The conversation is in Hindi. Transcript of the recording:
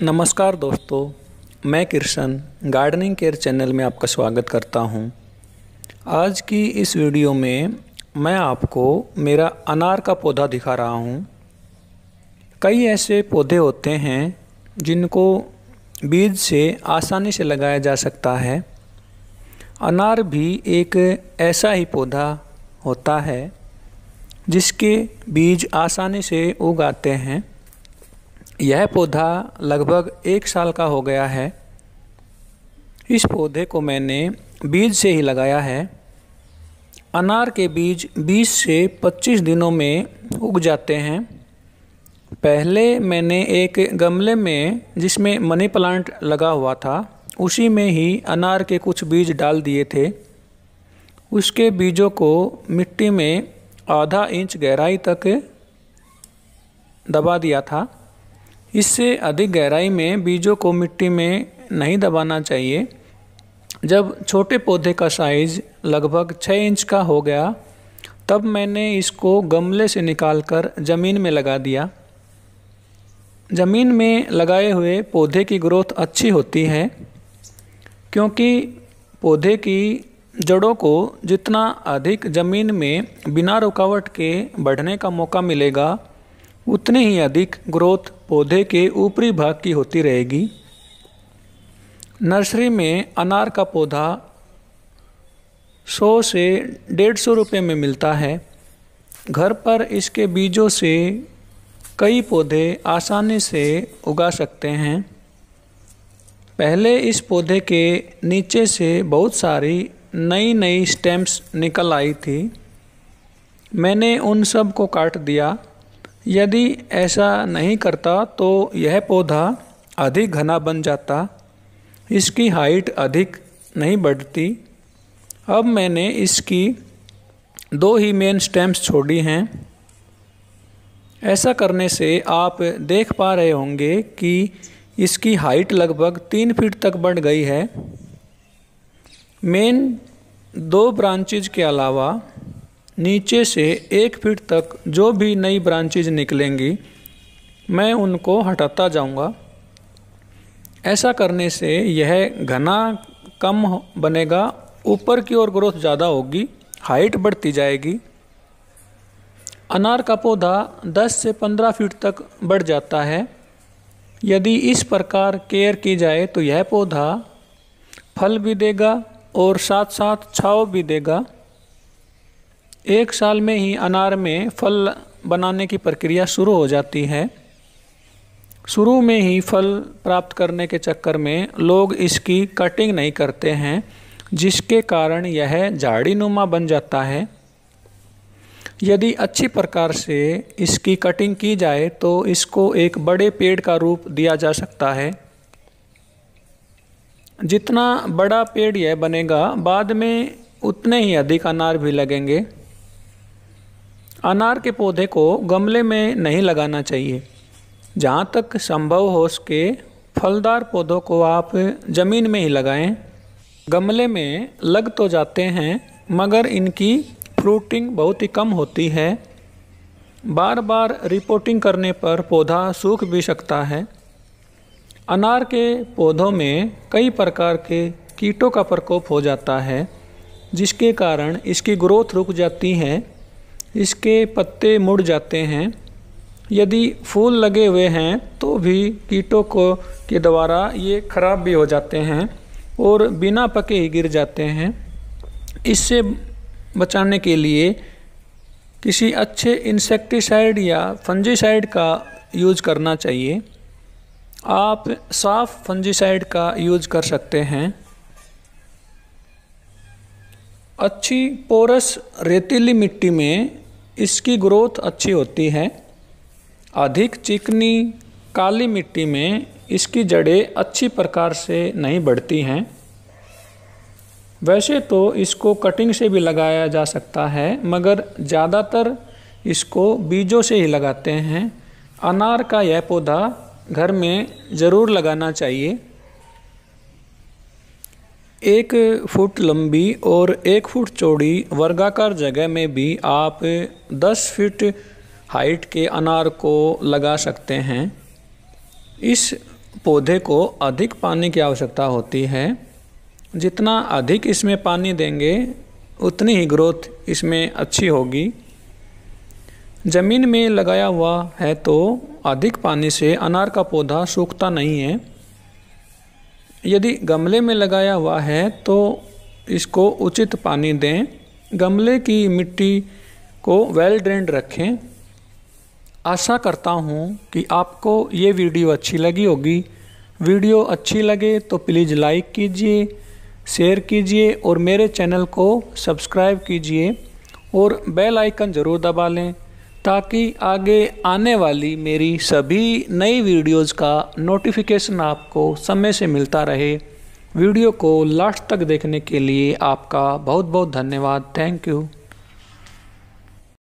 नमस्कार दोस्तों मैं किरशन गार्डनिंग केयर चैनल में आपका स्वागत करता हूं। आज की इस वीडियो में मैं आपको मेरा अनार का पौधा दिखा रहा हूं। कई ऐसे पौधे होते हैं जिनको बीज से आसानी से लगाया जा सकता है अनार भी एक ऐसा ही पौधा होता है जिसके बीज आसानी से उगाते हैं यह पौधा लगभग एक साल का हो गया है इस पौधे को मैंने बीज से ही लगाया है अनार के बीज 20 से 25 दिनों में उग जाते हैं पहले मैंने एक गमले में जिसमें मनी प्लांट लगा हुआ था उसी में ही अनार के कुछ बीज डाल दिए थे उसके बीजों को मिट्टी में आधा इंच गहराई तक दबा दिया था इससे अधिक गहराई में बीजों को मिट्टी में नहीं दबाना चाहिए जब छोटे पौधे का साइज़ लगभग छः इंच का हो गया तब मैंने इसको गमले से निकालकर ज़मीन में लगा दिया ज़मीन में लगाए हुए पौधे की ग्रोथ अच्छी होती है क्योंकि पौधे की जड़ों को जितना अधिक ज़मीन में बिना रुकावट के बढ़ने का मौका मिलेगा उतनी ही अधिक ग्रोथ पौधे के ऊपरी भाग की होती रहेगी नर्सरी में अनार का पौधा 100 से डेढ़ सौ रुपये में मिलता है घर पर इसके बीजों से कई पौधे आसानी से उगा सकते हैं पहले इस पौधे के नीचे से बहुत सारी नई नई स्टेम्स निकल आई थी मैंने उन सब को काट दिया यदि ऐसा नहीं करता तो यह पौधा अधिक घना बन जाता इसकी हाइट अधिक नहीं बढ़ती अब मैंने इसकी दो ही मेन स्टेम्स छोड़ी हैं ऐसा करने से आप देख पा रहे होंगे कि इसकी हाइट लगभग तीन फीट तक बढ़ गई है मेन दो ब्रांचेज के अलावा नीचे से एक फीट तक जो भी नई ब्रांचेज निकलेंगी मैं उनको हटाता जाऊंगा ऐसा करने से यह घना कम बनेगा ऊपर की ओर ग्रोथ ज़्यादा होगी हाइट बढ़ती जाएगी अनार का पौधा 10 से 15 फीट तक बढ़ जाता है यदि इस प्रकार केयर की जाए तो यह पौधा फल भी देगा और साथ साथ छाव भी देगा एक साल में ही अनार में फल बनाने की प्रक्रिया शुरू हो जाती है शुरू में ही फल प्राप्त करने के चक्कर में लोग इसकी कटिंग नहीं करते हैं जिसके कारण यह झाड़ी नुमा बन जाता है यदि अच्छी प्रकार से इसकी कटिंग की जाए तो इसको एक बड़े पेड़ का रूप दिया जा सकता है जितना बड़ा पेड़ यह बनेगा बाद में उतने ही अधिक अनार भी लगेंगे अनार के पौधे को गमले में नहीं लगाना चाहिए जहाँ तक संभव हो सके फलदार पौधों को आप ज़मीन में ही लगाएं गमले में लग तो जाते हैं मगर इनकी फ्रूटिंग बहुत ही कम होती है बार बार रिपोर्टिंग करने पर पौधा सूख भी सकता है अनार के पौधों में कई प्रकार के कीटों का प्रकोप हो जाता है जिसके कारण इसकी ग्रोथ रुक जाती है इसके पत्ते मुड़ जाते हैं यदि फूल लगे हुए हैं तो भी कीटों को के द्वारा ये खराब भी हो जाते हैं और बिना पके ही गिर जाते हैं इससे बचाने के लिए किसी अच्छे इंसेक्टिसाइड या फंजीसाइड का यूज करना चाहिए आप साफ फंजीसाइड का यूज कर सकते हैं अच्छी पोरस रेतीली मिट्टी में इसकी ग्रोथ अच्छी होती है अधिक चिकनी काली मिट्टी में इसकी जड़ें अच्छी प्रकार से नहीं बढ़ती हैं वैसे तो इसको कटिंग से भी लगाया जा सकता है मगर ज़्यादातर इसको बीजों से ही लगाते हैं अनार का यह पौधा घर में ज़रूर लगाना चाहिए एक फुट लंबी और एक फुट चौड़ी वर्गाकार जगह में भी आप 10 फीट हाइट के अनार को लगा सकते हैं इस पौधे को अधिक पानी की आवश्यकता होती है जितना अधिक इसमें पानी देंगे उतनी ही ग्रोथ इसमें अच्छी होगी ज़मीन में लगाया हुआ है तो अधिक पानी से अनार का पौधा सूखता नहीं है यदि गमले में लगाया हुआ है तो इसको उचित पानी दें गमले की मिट्टी को वेल ड्रेंड रखें आशा करता हूँ कि आपको ये वीडियो अच्छी लगी होगी वीडियो अच्छी लगे तो प्लीज़ लाइक कीजिए शेयर कीजिए और मेरे चैनल को सब्सक्राइब कीजिए और बेल आइकन ज़रूर दबा लें ताकि आगे आने वाली मेरी सभी नई वीडियोज़ का नोटिफिकेशन आपको समय से मिलता रहे वीडियो को लास्ट तक देखने के लिए आपका बहुत बहुत धन्यवाद थैंक यू